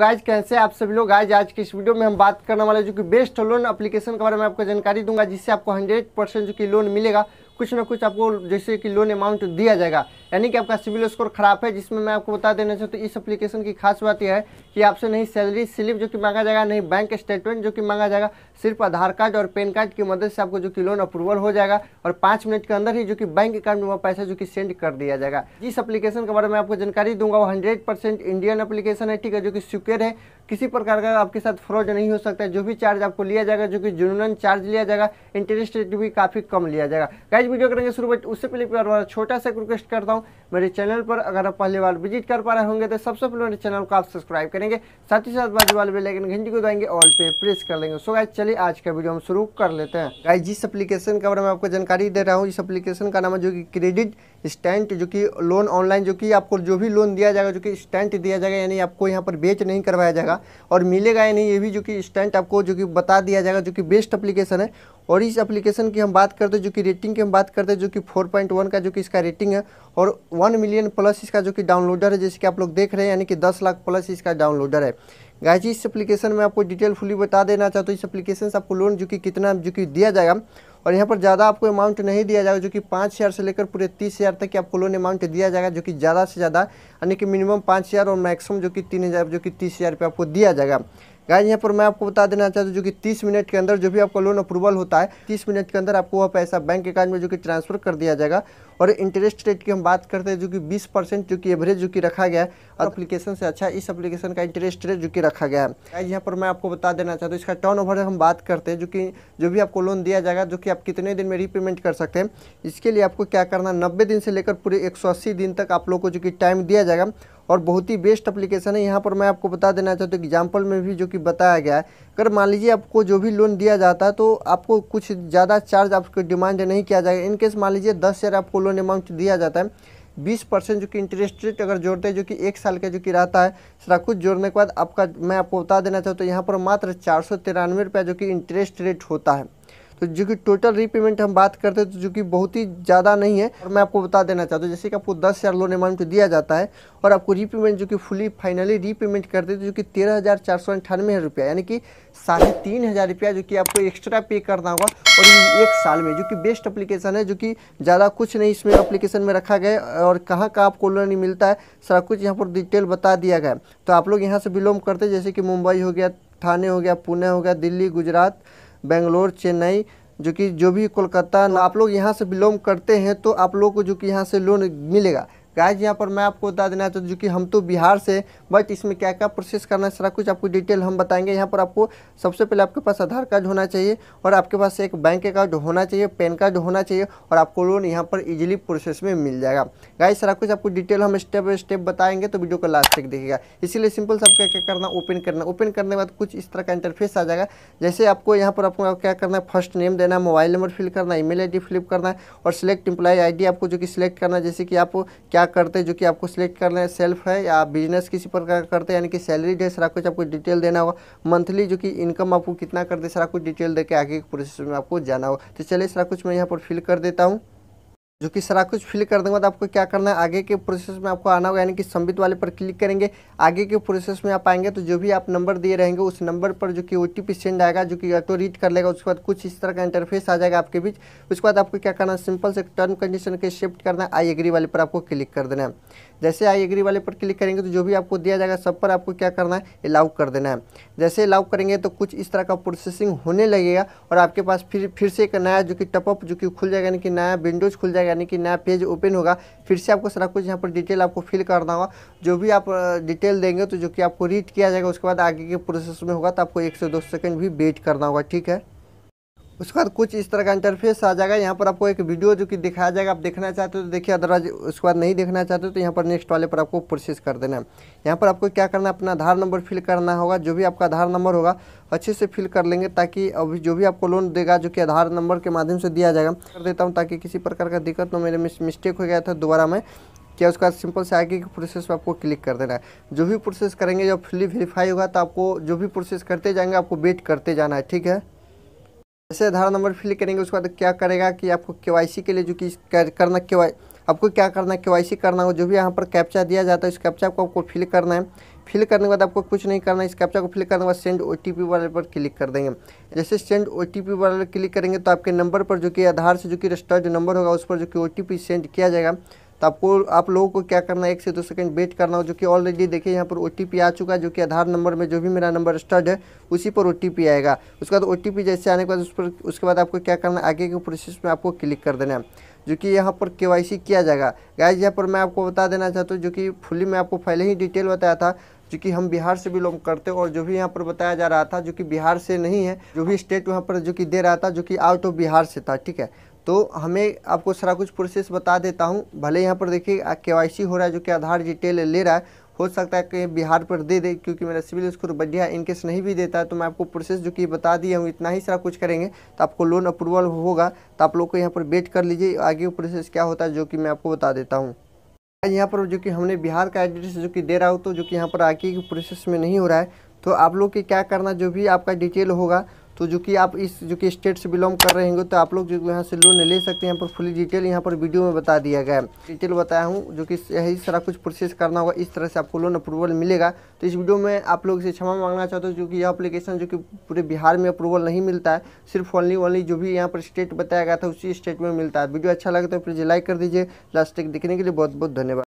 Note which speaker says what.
Speaker 1: Guys तो कैसे आप सभी लोग गाइज आज के इस वीडियो में हम बात करने वाले जो कि बेस्ट लोन एप्लीकेशन के बारे में आपको जानकारी दूंगा जिससे आपको 100 परसेंट जो कि लोन मिलेगा कुछ ना कुछ आपको जैसे कि लोन अमाउंट दिया जाएगा यानी कि आपका सिविल स्कोर खराब है जिसमें मैं आपको बता देना चाहता हूँ इस एप्लीकेशन की खास बात यह है कि आपसे नहीं सैलरी स्लिप जो कि मांगा जाएगा नहीं बैंक स्टेटमेंट जो कि मांगा जाएगा सिर्फ आधार कार्ड और पैन कार्ड की मदद से आपको जो कि लोन अप्रूवल हो जाएगा और पाँच मिनट के अंदर ही जो कि बैंक अकाउंट में वह पैसा जो कि सेंड कर दिया जाएगा जिस अपलीकेशन के बारे में आपको जानकारी दूंगा वो हंड्रेड इंडियन अप्लीकेशन है ठीक है जो कि सिक्योर है किसी प्रकार का आपके साथ फ्रॉड नहीं हो सकता है जो भी चार्ज आपको लिया जाएगा जो कि जुनून चार्ज लिया जाएगा इंटरेस्ट रेट भी काफ़ी कम लिया जाएगा आज वीडियो करेंगे शुरू बट उससे पहले प्यार वाला छोटा सा रिक्वेस्ट करता हूँ मेरे चैनल पर अगर आप पहली बार विजिट कर पा रहे होंगे तो सबसे पहले मेरे चैनल को आप सब्सक्राइब करेंगे साथ ही साथ बाजू वाले बेल आइकन घंटी को दबाएंगे ऑल पे प्रेस कर लेंगे सो गाइज चलिए आज का वीडियो हम शुरू कर लेते हैं गाइज जिस एप्लीकेशन का बारे में आपको जानकारी दे रहा हूँ इस एप्लीकेशन का नाम है जो कि क्रेडिट स्टैंड जो कि लोन ऑनलाइन जो कि आपको जो भी लोन दिया जाएगा जो कि स्टैंड दिया जाएगा यानी आपको यहाँ पर बेच नहीं करवाया जाएगा और मिलेगा या नहीं ये भी जो कि स्टैंड आपको जो कि बता दिया जाएगा जो कि बेस्ट अप्लीकेशन है और इस अप्लीकेशन की हम बात करते हैं जो कि रेटिंग की हम बात करते हैं जो कि 4.1 का जो कि इसका रेटिंग है और 1 मिलियन प्लस इसका जो कि डाउनलोडर है जैसे कि आप लोग देख रहे हैं यानी कि 10 लाख प्लस इसका डाउनलोडर है गाय जी इस एप्लीकेशन में आपको डिटेल फुली बता देना चाहता हूँ इस एप्लीकेशन से आपको लोन जो कि कितना जो कि दिया जाएगा और यहाँ पर ज़्यादा आपको अमाउंट नहीं दिया जाएगा जो कि पाँच हज़ार से लेकर पूरे तीस हज़ार तक की आपको लोन अमाउंट दिया जाएगा जो कि ज़्यादा से ज़्यादा यानी कि मिनिमम पाँच हज़ार और मैक्सिमम जो कि तीन हज़ार जो कि तीस हज़ार रुपये आपको दिया जाएगा गाय यहाँ पर मैं आपको बता देना चाहता हूँ जो कि 30 मिनट के अंदर जो भी आपका लोन अप्रूवल होता है 30 मिनट के अंदर आपको वह पैसा बैंक अकाउंट में जो कि ट्रांसफर कर दिया जाएगा और इंटरेस्ट रेट की हम बात करते हैं जो कि 20 परसेंट जो कि एवरेज जो कि रखा गया है और अपलीकेशन हाँ। से अच्छा इस अपलीकेशन का इंटरेस्ट रेट जो कि रखा गया है यहाँ पर मैं आपको बता देना चाहता हूँ इसका टर्न ओवर हम बात करते हैं जो कि जो भी आपको लोन दिया जाएगा जो कि आप कितने दिन में रीपेमेंट कर सकते हैं इसके लिए आपको क्या करना नब्बे दिन से लेकर पूरे एक दिन तक आप लोग को जो कि टाइम दिया जाएगा और बहुत ही बेस्ट अप्लीकेशन है यहाँ पर मैं आपको बता देना चाहता हूँ एग्जाम्पल में भी जो कि बताया गया है अगर मान लीजिए आपको जो भी लोन दिया जाता है तो आपको कुछ ज़्यादा चार्ज आपको डिमांड नहीं किया जाएगा इनकेस मान लीजिए दस हज़ार आपको लोन अमाउंट दिया जाता है बीस परसेंट जो कि इंटरेस्ट रेट अगर जोड़ते हैं जो कि एक साल का जो कि रहता है सारा कुछ जोड़ने के बाद आपका मैं आपको बता देना चाहता हूँ तो यहाँ पर मात्र चार सौ तिरानवे रुपया जो कि इंटरेस्ट रेट होता है तो जो कि टोटल रीपेमेंट हम बात करते हैं तो जो कि बहुत ही ज़्यादा नहीं है और मैं आपको बता देना चाहता हूँ जैसे कि आपको दस हज़ार लोन अमाउंट दिया जाता है और आपको रीपेमेंट जो कि फुली फाइनली रीपेमेंट करते हैं तो जो कि तेरह हज़ार चार सौ अंठानवे रुपया यानी कि साढ़े तीन हज़ार रुपया जो कि आपको एक्स्ट्रा पे करना होगा और ये एक साल में जो कि बेस्ट अप्लीकेशन है जो कि ज़्यादा कुछ नहीं इसमें एप्लीकेशन में रखा गया और कहाँ का आपको लोन मिलता है सारा कुछ यहाँ पर डिटेल बता दिया गया तो आप लोग यहाँ से बिलोंग करते जैसे कि मुंबई हो गया थाने हो गया पुणे हो गया दिल्ली गुजरात बेंगलोर चेन्नई जो कि जो भी कोलकाता आप लोग यहाँ से बिलोंग करते हैं तो आप लोग को जो कि यहाँ से लोन मिलेगा गाइज यहाँ पर मैं आपको बता देना चाहता हूँ जो कि हम तो बिहार से बट इसमें क्या क्या प्रोसेस करना है सारा कुछ आपको डिटेल हम बताएंगे यहाँ पर आपको सबसे पहले आपके पास आधार कार्ड होना चाहिए और आपके पास एक बैंक अकाउंट होना चाहिए पैन कार्ड होना चाहिए और आपको लोन यहाँ पर ईजिली प्रोसेस में मिल जाएगा गाइज सारा कुछ आपको डिटेल हम स्टेप बाई स्टेप बताएंगे तो वीडियो को लास्ट तक देखेगा इसीलिए सिंपल से क्या क्या करना ओपन करना ओपन करने के बाद कुछ इस तरह का इंटरफेस आ जाएगा जैसे आपको यहाँ पर आपको क्या करना है फर्स्ट नेम देना मोबाइल नंबर फिल करना email I D fill करना है और सिलेक्ट इंप्लाई आई आपको जो कि सिलेक्ट करना जैसे कि आप क्या करते हैं जो कि आपको सिलेक्ट करना है सेल्फ है या बिजनेस किसी प्रकार का करते हैं यानी कि सैलरी है सारा कुछ आपको डिटेल देना होगा मंथली जो कि इनकम आपको कितना करते हैं सारा कुछ डिटेल देकर आगे के प्रोसेस में आपको जाना होगा तो चलिए सारा कुछ मैं यहाँ पर फिल कर देता हूँ जो कि सारा कुछ फिल करने के बाद आपको क्या करना है आगे के प्रोसेस में आपको आना होगा यानी कि संबित वाले पर क्लिक करेंगे आगे के प्रोसेस में आप आएंगे तो जो भी आप नंबर दिए रहेंगे उस नंबर पर जो कि ओ सेंड आएगा जो कि ऑटो रीड कर लेगा उसके बाद कुछ इस तरह का इंटरफेस आ जाएगा आपके बीच उसके बाद आपको क्या करना है सिंपल से टर्म कंडीशन के शिफ्ट करना है आई एग्री वाले पर आपको क्लिक कर देना है जैसे आई एग्री वाले पर क्लिक करेंगे तो जो भी आपको दिया जाएगा सब पर आपको क्या करना है अलाउ कर देना है जैसे अलाउ करेंगे तो कुछ इस तरह का प्रोसेसिंग होने लगेगा और आपके पास फिर फिर से एक नया जो कि टपअप जो कि खुल जाएगा यानी कि नया विंडोज़ खुल जाएगा यानी कि नया पेज ओपन होगा फिर से आपको सारा कुछ यहाँ पर डिटेल आपको फिल करना होगा जो भी आप डिटेल देंगे तो जो कि आपको रीड किया जाएगा उसके बाद आगे के प्रोसेस में होगा तो आपको एक से दो सेकेंड भी वेट करना होगा ठीक है उसके बाद कुछ इस तरह का इंटरफेस आ जाएगा यहाँ पर आपको एक वीडियो जो कि दिखाया जाएगा आप देखना चाहते हो तो देखिए अदरवाइज उसके बाद नहीं देखना चाहते हो तो यहाँ पर नेक्स्ट वाले पर आपको प्रोसेस कर देना है यहाँ पर आपको क्या करना है अपना आधार नंबर फिल करना होगा जो भी आपका आधार नंबर होगा अच्छे से फिल कर लेंगे ताकि अभी जो भी आपको लोन देगा जो कि आधार नंबर के माध्यम से दिया जाएगा कर देता हूँ ताकि किसी प्रकार का दिक्कत ना मेरे मिस्टेक हो गया था दोबारा मैं क्या उसका सिंपल से आगे के प्रोसेस पर आपको क्लिक कर देना है जो भी प्रोसेस करेंगे जब फुल्ली वेरीफाई होगा तो आपको जो भी प्रोसेस करते जाएंगे आपको वेट करते जाना है ठीक है जैसे आधार नंबर फिल करेंगे उसके बाद क्या करेगा कि आपको के के लिए जो कि करना के आपको क्या करना है के करना हो जो भी यहाँ पर कैप्चा दिया जाता है इस कैप्चा को आपको फिल करना है फिल करने के बाद आपको कुछ नहीं करना है इस कैप्चा को फिल करने के बाद सेंड ओ टी वाले पर क्लिक कर देंगे जैसे सेंड ओ टी वाले पर क्लिक करेंगे तो आपके नंबर पर जो कि आधार से जो कि रजिस्टर्ड नंबर होगा उस पर जो कि ओ सेंड किया जाएगा तो आपको आप लोगों को क्या करना है एक से दो सेकंड वेट करना हो जो कि ऑलरेडी देखिए यहाँ पर ओ आ चुका है जो कि आधार नंबर में जो भी मेरा नंबर स्टर्ड है उसी पर ओ आएगा उसके बाद ओ जैसे आने के बाद उस पर उसके बाद आपको क्या करना है आगे के प्रोसेस में आपको क्लिक कर देना है जो कि यहाँ पर के किया जाएगा गाइज यहाँ पर मैं आपको बता देना चाहता हूँ जो कि फुली मैं आपको पहले ही डिटेल बताया था जो कि हम बिहार से बिलोंग करते हैं और जो भी यहाँ पर बताया जा रहा था जो कि बिहार से नहीं है जो भी स्टेट वहाँ पर जो कि दे रहा था जो कि आउट ऑफ बिहार से था ठीक है तो हमें आपको सारा कुछ प्रोसेस बता देता हूँ भले यहाँ पर देखिए के हो रहा है जो कि आधार डिटेल ले रहा है हो सकता है कि बिहार पर दे दे क्योंकि मेरा सिविल स्कोर बढ़िया है इनकेस नहीं भी देता है तो मैं आपको प्रोसेस जो कि बता दिया हूँ इतना ही सारा कुछ करेंगे तो आपको लोन अप्रूवल होगा तो आप लोग को यहाँ पर वेट कर लीजिए आगे प्रोसेस क्या होता है जो कि मैं आपको बता देता हूँ यहाँ पर जो कि हमने बिहार का एड्रेस जो कि दे रहा हो तो जो कि यहाँ पर आगे प्रोसेस में नहीं हो रहा है तो आप लोग के क्या करना जो भी आपका डिटेल होगा तो जो कि आप इस जो कि स्टेट से बिलोंग कर रहे होंगे तो आप लोग जो यहाँ से लोन ले सकते हैं यहाँ पर फुली डिटेल यहाँ पर वीडियो में बता दिया गया है डिटेल बताया हूँ जो कि यही सारा कुछ प्रोसेस करना होगा इस तरह से आपको लोन अप्रूवल मिलेगा तो इस वीडियो में आप लोग इसे क्षमा मांगना चाहते हो जो कि यह अप्लीकेशन जो कि पूरे बिहार में अप्रूवल नहीं मिलता है सिर्फ ओनली ओनली जो भी यहाँ पर स्टेट बताया गया था उसी स्टेट में मिलता है वीडियो अच्छा लगता है प्लीज़ लाइक कर दीजिए लास्ट तक देखने के लिए बहुत बहुत धन्यवाद